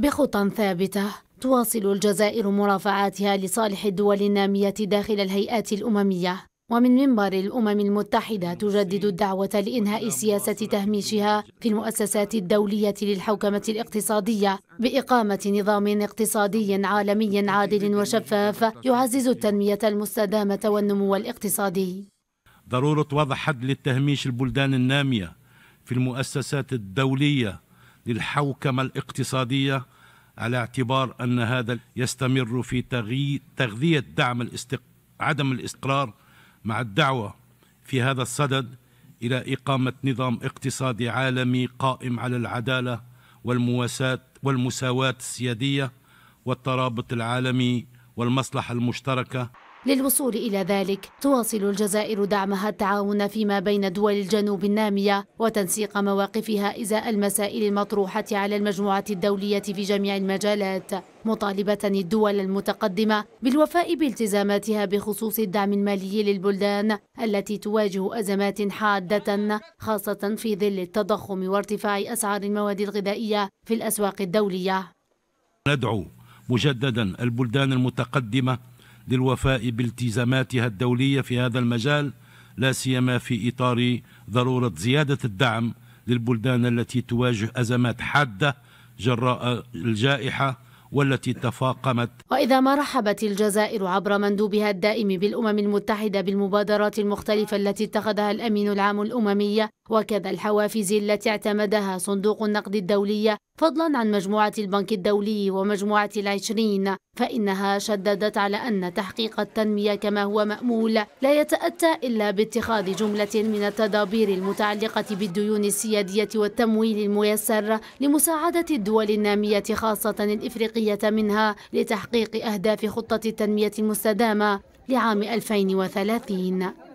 بخطى ثابتة تواصل الجزائر مرافعاتها لصالح الدول النامية داخل الهيئات الأممية ومن منبر الأمم المتحدة تجدد الدعوة لإنهاء سياسة تهميشها في المؤسسات الدولية للحوكمة الاقتصادية بإقامة نظام اقتصادي عالمي عادل وشفاف يعزز التنمية المستدامة والنمو الاقتصادي ضرورة وضع حد للتهميش البلدان النامية في المؤسسات الدولية للحوكمة الاقتصادية على اعتبار أن هذا يستمر في تغذية دعم الاستق... عدم الاستقرار مع الدعوة في هذا الصدد إلى إقامة نظام اقتصادي عالمي قائم على العدالة والمواساة والمساواة السيادية والترابط العالمي والمصلحة المشتركة للوصول إلى ذلك تواصل الجزائر دعمها التعاون فيما بين دول الجنوب النامية وتنسيق مواقفها إزاء المسائل المطروحة على المجموعة الدولية في جميع المجالات مطالبة الدول المتقدمة بالوفاء بالتزاماتها بخصوص الدعم المالي للبلدان التي تواجه أزمات حادة خاصة في ظل التضخم وارتفاع أسعار المواد الغذائية في الأسواق الدولية ندعو مجددا البلدان المتقدمة للوفاء بالتزاماتها الدولية في هذا المجال لا سيما في إطار ضرورة زيادة الدعم للبلدان التي تواجه أزمات حادة جراء الجائحة والتي تفاقمت وإذا ما رحبت الجزائر عبر مندوبها الدائم بالأمم المتحدة بالمبادرات المختلفة التي اتخذها الأمين العام الأممي وكذا الحوافز التي اعتمدها صندوق النقد الدولي فضلا عن مجموعة البنك الدولي ومجموعة العشرين فإنها شددت على أن تحقيق التنمية كما هو مأمول لا يتأتى إلا باتخاذ جملة من التدابير المتعلقة بالديون السيادية والتمويل الميسر لمساعدة الدول النامية خاصة الإفريقية منها لتحقيق أهداف خطة التنمية المستدامة لعام 2030